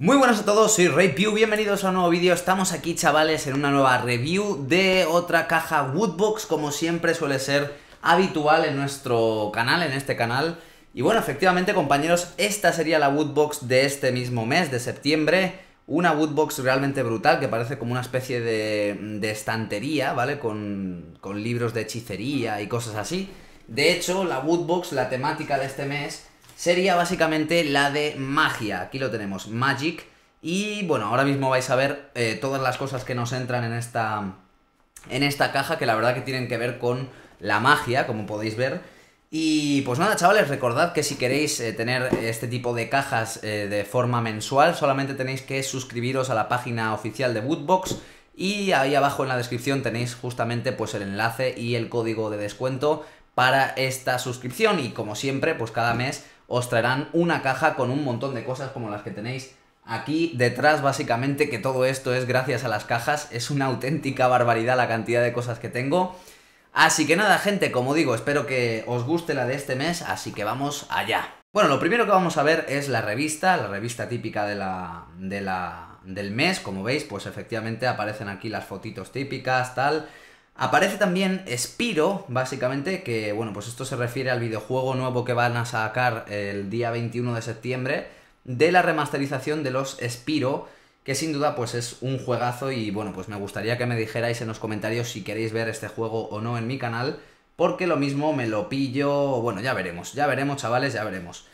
Muy buenas a todos, soy RayPew, bienvenidos a un nuevo vídeo, estamos aquí chavales en una nueva review de otra caja Woodbox como siempre suele ser habitual en nuestro canal, en este canal y bueno, efectivamente compañeros, esta sería la Woodbox de este mismo mes, de septiembre una Woodbox realmente brutal que parece como una especie de, de estantería, ¿vale? Con, con libros de hechicería y cosas así de hecho, la Woodbox, la temática de este mes sería básicamente la de magia. Aquí lo tenemos, Magic. Y bueno, ahora mismo vais a ver eh, todas las cosas que nos entran en esta, en esta caja, que la verdad que tienen que ver con la magia, como podéis ver. Y pues nada, chavales, recordad que si queréis eh, tener este tipo de cajas eh, de forma mensual, solamente tenéis que suscribiros a la página oficial de Woodbox. Y ahí abajo en la descripción tenéis justamente pues el enlace y el código de descuento para esta suscripción. Y como siempre, pues cada mes os traerán una caja con un montón de cosas como las que tenéis Aquí detrás básicamente que todo esto es gracias a las cajas, es una auténtica barbaridad la cantidad de cosas que tengo. Así que nada gente, como digo, espero que os guste la de este mes, así que vamos allá. Bueno, lo primero que vamos a ver es la revista, la revista típica de de del mes, como veis, pues efectivamente aparecen aquí las fotitos típicas, tal... Aparece también Spiro, básicamente, que bueno, pues esto se refiere al videojuego nuevo que van a sacar el día 21 de septiembre de la remasterización de los Spiro, que sin duda pues es un juegazo y bueno, pues me gustaría que me dijerais en los comentarios si queréis ver este juego o no en mi canal, porque lo mismo me lo pillo, bueno, ya veremos, ya veremos chavales, ya veremos.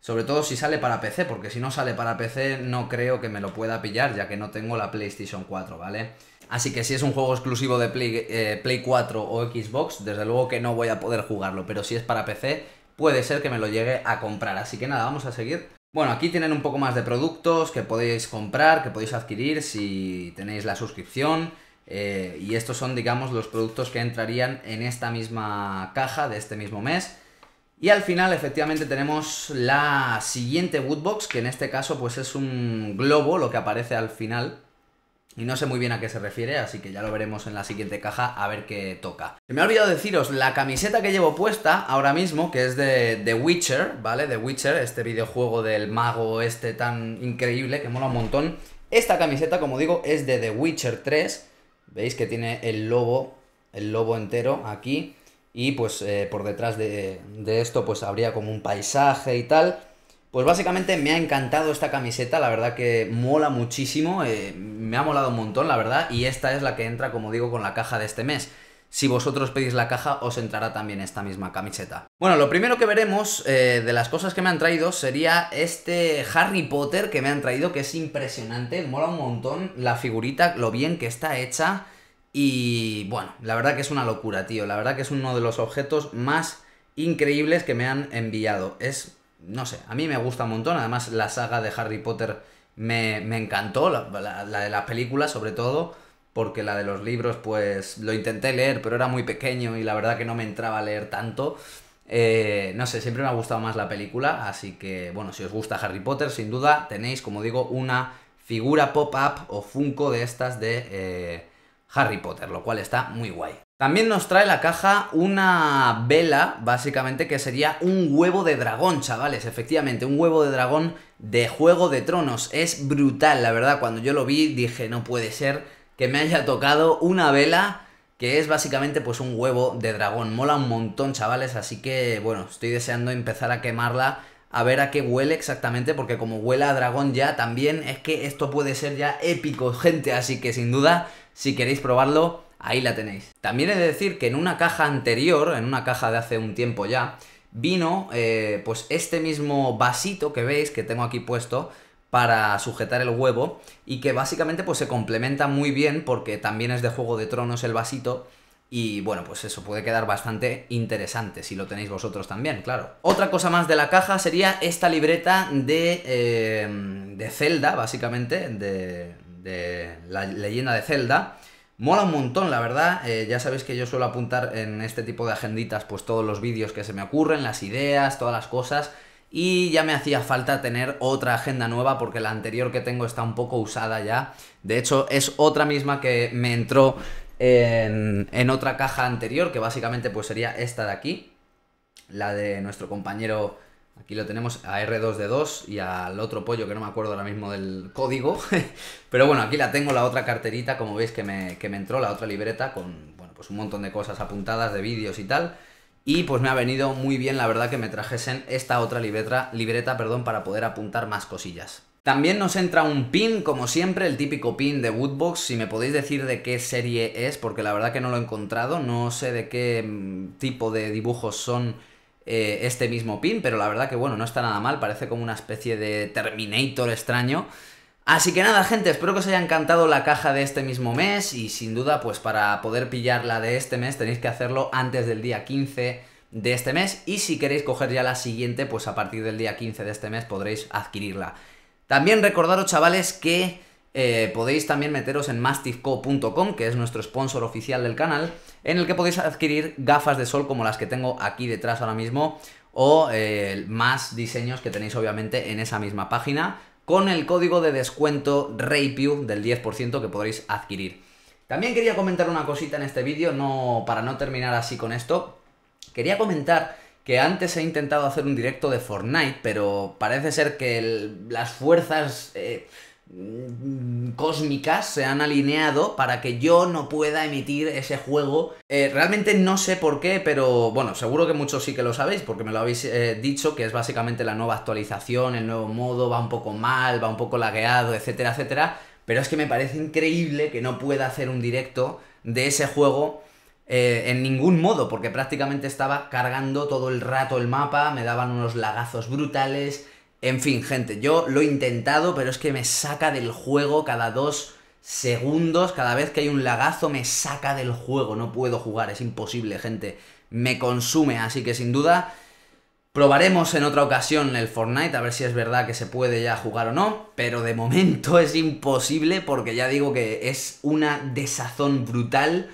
Sobre todo si sale para PC, porque si no sale para PC no creo que me lo pueda pillar, ya que no tengo la PlayStation 4, ¿vale? Así que si es un juego exclusivo de Play, 4 eh, o Xbox, desde luego que no voy a poder jugarlo, pero si es para PC, puede ser que me lo llegue a comprar. Así que nada, vamos a seguir. Bueno, aquí tienen un poco más de productos que podéis comprar, que podéis adquirir si tenéis la suscripción. Eh, y estos son, digamos, los productos que entrarían en esta misma caja de este mismo mes. Y al final, efectivamente, tenemos la siguiente Woodbox, que en este caso pues es un globo, lo que aparece al final y no sé muy bien a qué se refiere, así que ya lo veremos en la siguiente caja a ver qué toca. me ha olvidado deciros, la camiseta que llevo puesta ahora mismo, que es de The Witcher, ¿vale? The Witcher, este videojuego del mago este tan increíble que mola un montón. Esta camiseta, como digo, es de The Witcher 3. Veis que tiene el lobo, el lobo entero aquí. Y pues eh, por detrás de, de esto pues habría como un paisaje y tal. Pues básicamente me ha encantado esta camiseta, la verdad que mola muchísimo, eh, me ha molado un montón, la verdad, y esta es la que entra, como digo, con la caja de este mes. Si vosotros pedís la caja, os entrará también esta misma camiseta. Bueno, lo primero que veremos eh, de las cosas que me han traído sería este Harry Potter que me han traído, que es impresionante, mola un montón la figurita, lo bien que está hecha y bueno, la verdad que es una locura, tío, la verdad que es uno de los objetos más increíbles que me han enviado. Es no sé, a mí me gusta un montón. Además, la saga de Harry Potter me, encantó, la, de la, de las películas sobre todo, porque la de los libros, pues lo intenté leer, pero era muy pequeño y la verdad que no me entraba a leer tanto. Eh, no sé, siempre me ha gustado más la película, así que bueno, si os gusta Harry Potter, sin duda tenéis, como digo, una figura pop-up o Funko de estas de eh, Harry Potter, lo cual está muy guay. También nos trae la caja una vela, básicamente, que sería un huevo de dragón, chavales, efectivamente, un huevo de dragón de Juego de Tronos. Es brutal, la verdad, cuando yo lo vi dije, no puede ser que me haya tocado una vela que es básicamente pues un huevo de dragón. Mola un montón, chavales, así que, bueno, estoy deseando empezar a quemarla, a ver a qué huele exactamente, porque como huela a dragón ya también, es que esto puede ser ya épico, gente, así que sin duda, si queréis probarlo Ahí la tenéis. También he de decir que en una caja anterior, en una caja de hace un tiempo ya, vino eh, pues este mismo vasito que veis que tengo aquí puesto para sujetar el huevo y que básicamente pues se complementa muy bien porque también es de Juego de Tronos el vasito y bueno, pues eso puede quedar bastante interesante si lo tenéis vosotros también, claro. Otra cosa más de la caja sería esta libreta de, eh, de Zelda, básicamente, de, de la leyenda de Zelda Mola un montón, la verdad. Eh, ya sabéis que yo suelo apuntar en este tipo de agenditas pues todos los vídeos que se me ocurren, las ideas, todas las cosas. Y ya me hacía falta tener otra agenda nueva porque la anterior que tengo está un poco usada ya. De hecho, es otra misma que me entró en, en otra caja anterior, que básicamente pues sería esta de aquí. La de nuestro compañero Aquí lo tenemos a R2D2 y al otro pollo que no me acuerdo ahora mismo del código. Pero bueno, aquí la tengo, la otra carterita, como veis que me, que me entró, la otra libreta con bueno, pues un montón de cosas apuntadas, de vídeos y tal. Y pues me ha venido muy bien, la verdad, que me trajesen esta otra libreta, libreta perdón, para poder apuntar más cosillas. También nos entra un pin, como siempre, el típico pin de Woodbox. Si me podéis decir de qué serie es, porque la verdad que no lo he encontrado, no sé de qué mm, tipo de dibujos son eh, este mismo pin, pero la verdad que bueno, no está nada mal, parece como una especie de Terminator extraño. Así que nada, gente, espero que os haya encantado la caja de este mismo mes y sin duda, pues para poder pillar la de este mes tenéis que hacerlo antes del día 15 de este mes y si queréis coger ya la siguiente, pues a partir del día 15 de este mes podréis adquirirla. También recordaros, chavales, que eh, podéis también meteros en mastiffco.com, que es nuestro sponsor oficial del canal, en el que podéis adquirir gafas de sol como las que tengo aquí detrás ahora mismo, o eh, más diseños que tenéis obviamente en esa misma página, con el código de descuento raypew del 10% que podréis adquirir. También quería comentar una cosita en este vídeo, no, para no terminar así con esto. Quería comentar que antes he intentado hacer un directo de Fortnite, pero parece ser que las fuerzas... Eh, Mm, cósmicas se han alineado para que yo no pueda emitir ese juego. Eh, realmente no sé por qué, pero bueno, seguro que muchos sí que lo sabéis, porque me lo habéis eh, dicho, que es básicamente la nueva actualización, el nuevo modo, va un poco mal, va un poco lagueado, etcétera, etcétera. Pero es que me parece increíble que no pueda hacer un directo de ese juego eh, en ningún modo, porque prácticamente estaba cargando todo el rato el mapa, me daban unos lagazos brutales, en fin, gente, yo lo he intentado, pero es que me saca del juego cada dos segundos, cada vez que hay un lagazo me saca del juego, no puedo jugar, es imposible, gente, me consume, así que sin duda probaremos en otra ocasión el Fortnite, a ver si es verdad que se puede ya jugar o no, pero de momento es imposible porque ya digo que es una desazón brutal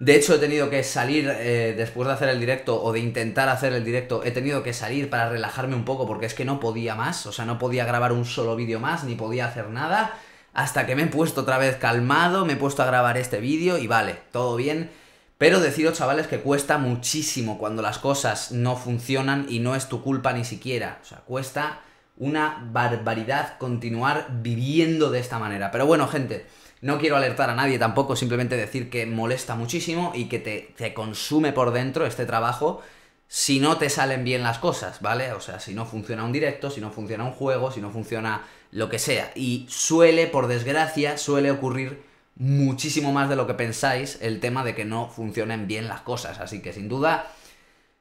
de hecho, he tenido que salir eh, después de hacer el directo o de intentar hacer el directo, he tenido que salir para relajarme un poco porque es que no podía más, o sea, no podía grabar un solo vídeo más, ni podía hacer nada, hasta que me he puesto otra vez calmado, me he puesto a grabar este vídeo y vale, todo bien. Pero deciros, chavales, que cuesta muchísimo cuando las cosas no funcionan y no es tu culpa ni siquiera. O sea, cuesta una barbaridad continuar viviendo de esta manera. Pero bueno, gente, no quiero alertar a nadie tampoco, simplemente decir que molesta muchísimo y que te, consume por dentro este trabajo si no te salen bien las cosas, ¿vale? O sea, si no funciona un directo, si no funciona un juego, si no funciona lo que sea. Y suele, por desgracia, suele ocurrir muchísimo más de lo que pensáis el tema de que no funcionen bien las cosas. Así que sin duda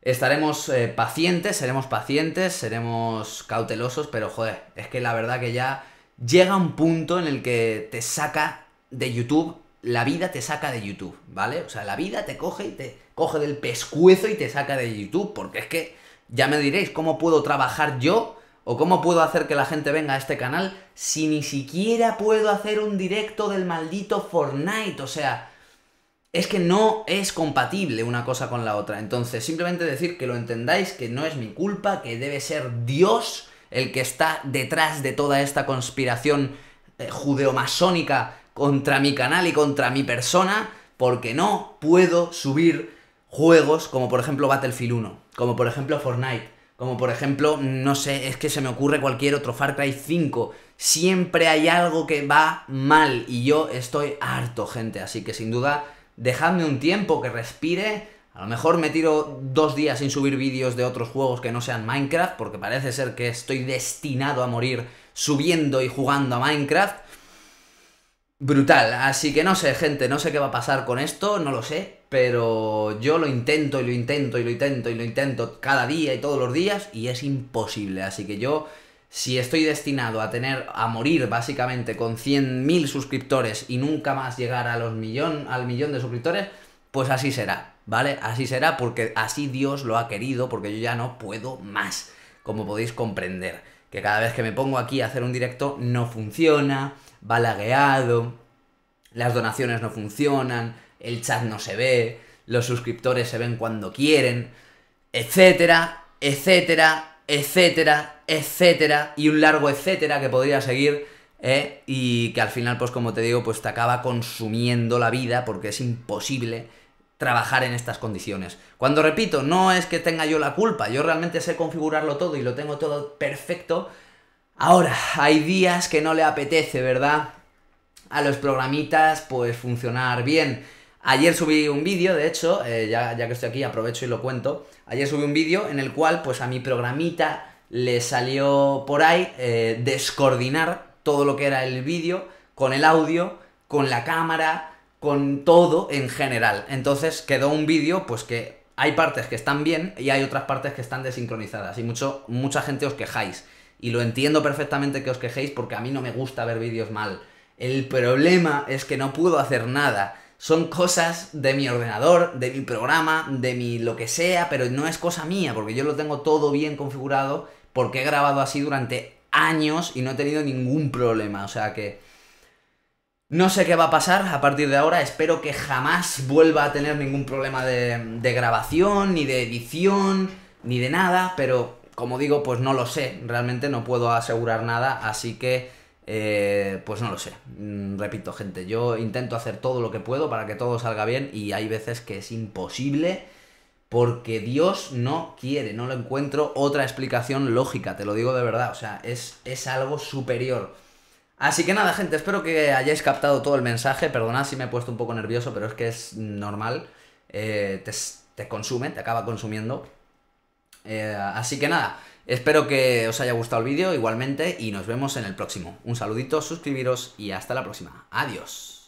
estaremos eh, pacientes, seremos pacientes, seremos cautelosos, pero joder, es que la verdad que ya llega un punto en el que te saca de YouTube, la vida te saca de YouTube, ¿vale? O sea, la vida te coge y te coge del pescuezo y te saca de YouTube, porque es que ya me diréis cómo puedo trabajar yo o cómo puedo hacer que la gente venga a este canal si ni siquiera puedo hacer un directo del maldito Fortnite, o sea, es que no es compatible una cosa con la otra. Entonces, simplemente decir que lo entendáis, que no es mi culpa, que debe ser Dios el que está detrás de toda esta conspiración eh, judeomasónica contra mi canal y contra mi persona porque no puedo subir juegos como por ejemplo Battlefield 1, como por ejemplo Fortnite, como por ejemplo, no sé, es que se me ocurre cualquier otro Far Cry 5. Siempre hay algo que va mal y yo estoy harto, gente, así que sin duda dejadme un tiempo que respire. A lo mejor me tiro dos días sin subir vídeos de otros juegos que no sean Minecraft, porque parece ser que estoy destinado a morir subiendo y jugando a Minecraft brutal. Así que no sé, gente, no sé qué va a pasar con esto, no lo sé, pero yo lo intento y lo intento y lo intento y lo intento cada día y todos los días y es imposible. Así que yo, si estoy destinado a tener, a morir básicamente con 100.000 suscriptores y nunca más llegar a los millón, al millón de suscriptores, pues así será, ¿vale? Así será porque así Dios lo ha querido, porque yo ya no puedo más, como podéis comprender. Que cada vez que me pongo aquí a hacer un directo no funciona, Balagueado, las donaciones no funcionan, el chat no se ve, los suscriptores se ven cuando quieren, etcétera, etcétera, etcétera, etcétera, y un largo etcétera que podría seguir ¿eh? y que al final, pues como te digo, pues te acaba consumiendo la vida porque es imposible trabajar en estas condiciones. Cuando repito, no es que tenga yo la culpa, yo realmente sé configurarlo todo y lo tengo todo perfecto, Ahora, hay días que no le apetece, ¿verdad? A los programitas, pues funcionar bien. Ayer subí un vídeo, de hecho, eh, ya, que estoy aquí aprovecho y lo cuento. Ayer subí un vídeo en el cual, pues a mi programita le salió por ahí eh, descoordinar todo lo que era el vídeo con el audio, con la cámara, con todo en general. Entonces quedó un vídeo, pues que hay partes que están bien y hay otras partes que están desincronizadas. Y mucho, mucha gente os quejáis. Y lo entiendo perfectamente que os quejéis porque a mí no me gusta ver vídeos mal. El problema es que no puedo hacer nada. Son cosas de mi ordenador, de mi programa, de mi lo que sea, pero no es cosa mía, porque yo lo tengo todo bien configurado, porque he grabado así durante años y no he tenido ningún problema. O sea que... No sé qué va a pasar a partir de ahora, espero que jamás vuelva a tener ningún problema de, de grabación, ni de edición, ni de nada, pero como digo, pues no lo sé, realmente no puedo asegurar nada, así que eh, pues no lo sé. Mm, repito, gente, yo intento hacer todo lo que puedo para que todo salga bien y hay veces que es imposible porque Dios no quiere, no lo encuentro otra explicación lógica, te lo digo de verdad, o sea, es, es algo superior. Así que nada, gente, espero que hayáis captado todo el mensaje, perdonad si me he puesto un poco nervioso, pero es que es normal, eh, te, te consume, te acaba consumiendo. Eh, así que nada, espero que os haya gustado el vídeo igualmente y nos vemos en el próximo. Un saludito, suscribiros y hasta la próxima. Adiós.